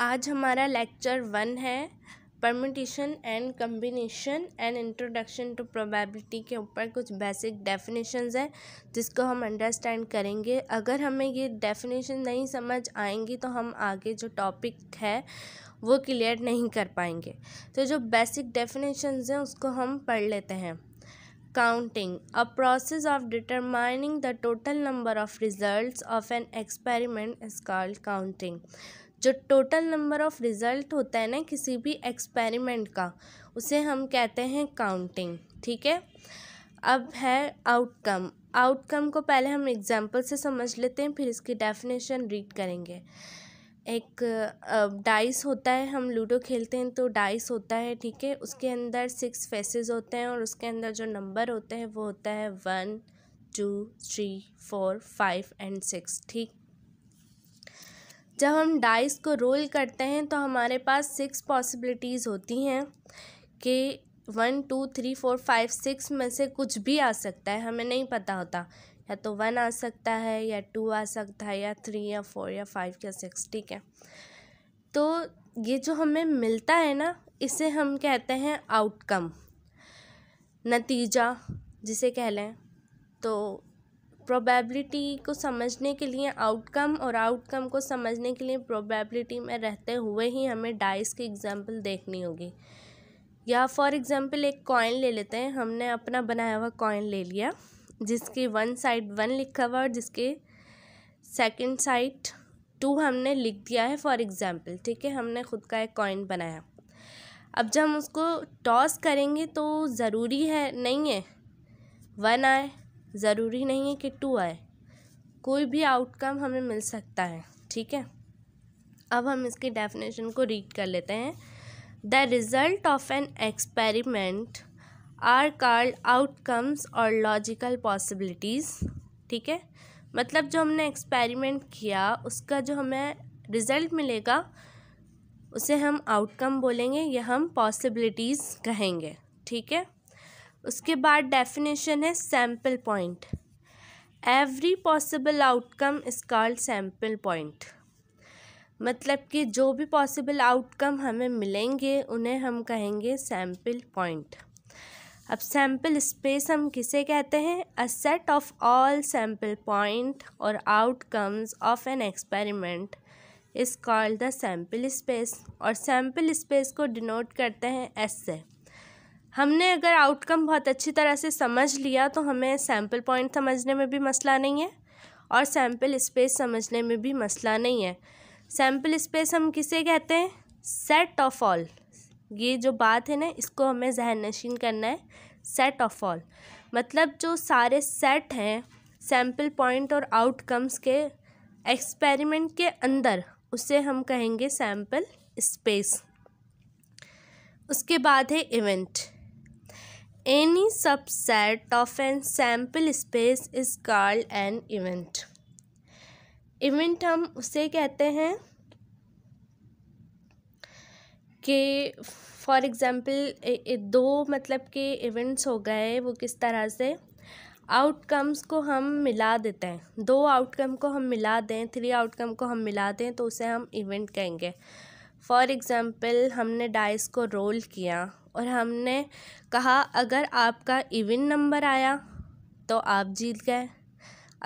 आज हमारा lecture one है permutation and combination and introduction to probability के ऊपर कुछ बेसिक डेफिनेशंस हैं जिसको हम अंडरस्टैंड करेंगे अगर हमें ये डेफिनेशन नहीं समझ आएंगी तो हम आगे जो टॉपिक है वो क्लियर नहीं कर पाएंगे तो जो बेसिक डेफिनेशंस हैं उसको हम पढ़ लेते हैं counting a process of determining the total number of result of an experiment is called counting जो टोटल नंबर ऑफ रिज़ल्ट होता है ना किसी भी एक्सपेरिमेंट का उसे हम कहते हैं काउंटिंग ठीक है अब है आउटकम आउटकम को पहले हम एग्जाम्पल से समझ लेते हैं फिर इसकी डेफिनेशन रीड करेंगे एक डाइस होता है हम लूडो खेलते हैं तो डाइस होता है ठीक है उसके अंदर सिक्स फेसेस होते हैं और उसके अंदर जो नंबर होते हैं वो होता है one two three four five and six ठीक जब हम डाइस को रोल करते हैं तो हमारे पास सिक्स पॉसिबिलिटीज़ होती हैं कि one two three four five six में से कुछ भी आ सकता है हमें नहीं पता होता या तो वन आ सकता है या टू आ सकता है या थ्री या फोर या फाइव या सिक्स ठीक है तो ये जो हमें मिलता है ना इसे हम कहते हैं आउटकम नतीजा जिसे कह लें तो प्रोबेबिलिटी को समझने के लिए आउटकम और आउटकम को समझने के लिए प्रोबेबिलिटी में रहते हुए ही हमें डाइस की एग्जांपल देखनी होगी या फॉर एग्ज़ाम्पल एक कॉइन ले लेते हैं हमने अपना बनाया हुआ कॉइन ले लिया जिसकी वन साइड वन लिखा हुआ और जिसके सेकंड साइड टू हमने लिख दिया है फॉर एग्ज़ाम्पल ठीक है हमने खुद का एक कॉइन बनाया अब जब हम उसको टॉस करेंगे तो ज़रूरी है नहीं है वन आए ज़रूरी नहीं है कि टू आए कोई भी आउटकम हमें मिल सकता है ठीक है अब हम इसके डेफिनेशन को रीड कर लेते हैं the result of an experiment are called outcomes और लॉजिकल पॉसिबिलिटीज़ ठीक है मतलब जो हमने एक्सपेरिमेंट किया उसका जो हमें रिज़ल्ट मिलेगा उसे हम आउटकम बोलेंगे या हम पॉसिबिलिटीज़ कहेंगे ठीक है उसके बाद डेफिनेशन है sample point every possible outcome is called sample point मतलब कि जो भी पॉसिबल आउटकम हमें मिलेंगे उन्हें हम कहेंगे सैम्पल पॉइंट अब सैम्पल स्पेस हम किसे कहते हैं a set of all sample point और outcomes of an experiment is called the sample space और सैम्पल स्पेस को डिनोट करते हैं एस से हमने अगर आउटकम बहुत अच्छी तरह से समझ लिया तो हमें सैम्पल पॉइंट समझने में भी मसला नहीं है और सैम्पल स्पेस समझने में भी मसला नहीं है सैम्पल स्पेस हम किसे कहते हैं सेट ऑफ ऑल ये जो बात है ना इसको हमें जहन नशीन करना है सेट ऑफ ऑल मतलब जो सारे सेट हैं सैम्पल पॉइंट और आउटकम्स के एक्सपेरिमेंट के अंदर उसे हम कहेंगे सैम्पल स्पेस उसके बाद है event Any subset of an sample space is called an event. Event हम उसे कहते हैं कि फॉर एग्ज़ाम्पल दो मतलब के इवेंट्स हो गए वो किस तरह से आउटकम्स को हम मिला देते हैं दो आउटकम को हम मिला दें थ्री आउटकम को हम मिला दें तो उसे हम इवेंट कहेंगे फ़ॉर एग्ज़ाम्पल हमने डाइस को रोल किया और हमने कहा अगर आपका इवन नंबर आया तो आप जीत गए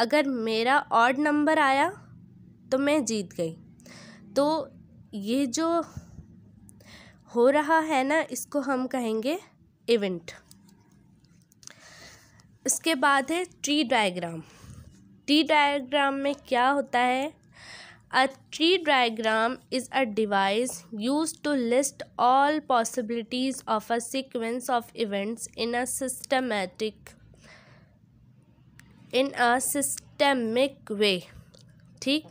अगर मेरा ऑड नंबर आया तो मैं जीत गई तो ये जो हो रहा है ना इसको हम कहेंगे इवेंट इसके बाद है ट्री डायग्राम ट्री डायग्राम में क्या होता है A tree diagram is a device used to list all possibilities of a sequence of events in a systematic in a systemic way ठीक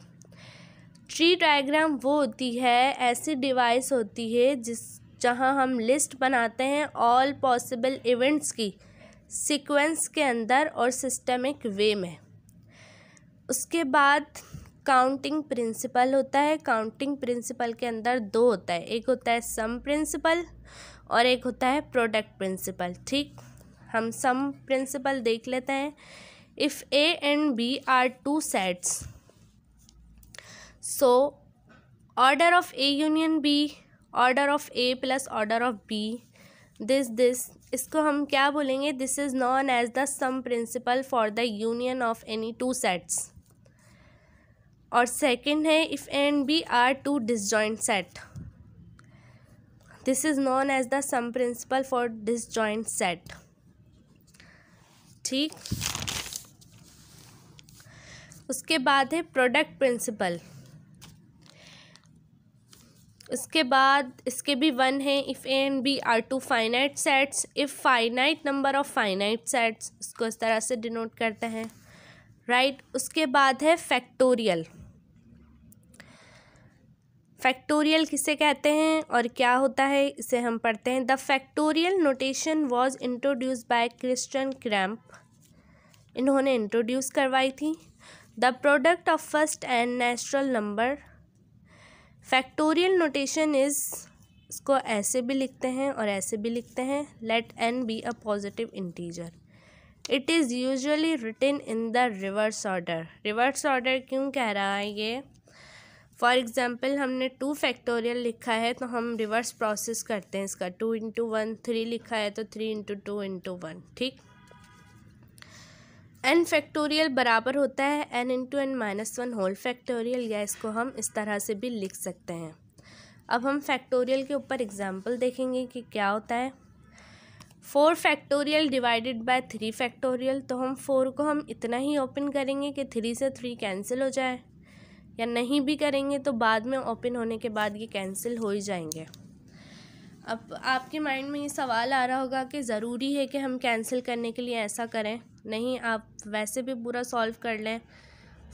ट्री डायग्राम वो होती है ऐसी डिवाइस होती है जिस जहाँ हम लिस्ट बनाते हैं ऑल पॉसिबल इवेंट्स की सीक्वेंस के अंदर और सिस्टमिक वे में उसके बाद काउंटिंग प्रिंसिपल होता है काउंटिंग प्रिंसिपल के अंदर दो होता है एक होता है सम प्रिंसिपल और एक होता है प्रोडक्ट प्रिंसिपल ठीक हम सम प्रिंसिपल देख लेते हैं if A and B are two sets so order of A union B order of A plus order of B this this इसको हम क्या बोलेंगे this is known as the sum principle for the union of any two sets और second है if and B are two disjoint set this is known as the sum principle for disjoint set ठीक उसके बाद है product principal उसके बाद इसके भी वन है if A and B are two finite sets if finite number of finite sets उसको इस तरह से डिनोट करते हैं राइट right? उसके बाद है फैक्टोरियल फैक्टोरियल किसे कहते हैं और क्या होता है इसे हम पढ़ते हैं the factorial notation was introduce by Christian Kramp इन्होंने इंट्रोड्यूस करवाई थी the product of first and natural number factorial notation is इसको ऐसे भी लिखते हैं और ऐसे भी लिखते हैं let N be a positive integer it is usually written in the reverse order reverse order क्यों कह रहा है ये फॉर एग्ज़ाम्पल हमने टू फैक्टोरियल लिखा है तो हम रिवर्स प्रोसेस करते हैं इसका टू इंटू वन थ्री लिखा है तो three into two into one ठीक एन फैक्टोरियल बराबर होता है N into N minus one whole factorial या इसको हम इस तरह से भी लिख सकते हैं अब हम फैक्टोरियल के ऊपर एग्जाम्पल देखेंगे कि क्या होता है four factorial divided by three factorial तो हम फोर को हम इतना ही ओपन करेंगे कि थ्री से थ्री कैंसिल हो जाए या नहीं भी करेंगे तो बाद में ओपन होने के बाद ये कैंसिल हो ही जाएंगे अब आपके माइंड में ये सवाल आ रहा होगा कि ज़रूरी है कि हम कैंसिल करने के लिए ऐसा करें नहीं आप वैसे भी पूरा सॉल्व कर लें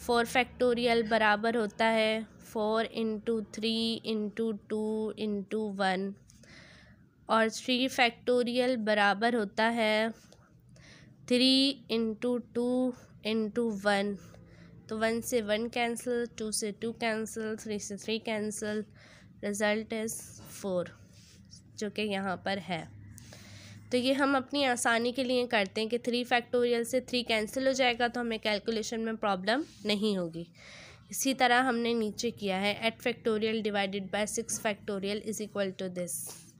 फोर फैक्टोरियल बराबर होता है four into three into two into one और थ्री फैक्टोरियल बराबर होता है three into two into one तो वन से वन कैंसिल टू से टू कैंसिल थ्री से three cancel result is four जो कि यहाँ पर है तो ये हम अपनी आसानी के लिए करते हैं कि थ्री फैक्टोरियल से थ्री कैंसिल हो जाएगा तो हमें कैलकुलेशन में प्रॉब्लम नहीं होगी इसी तरह हमने नीचे किया है eight factorial divided by six factorial is equal to this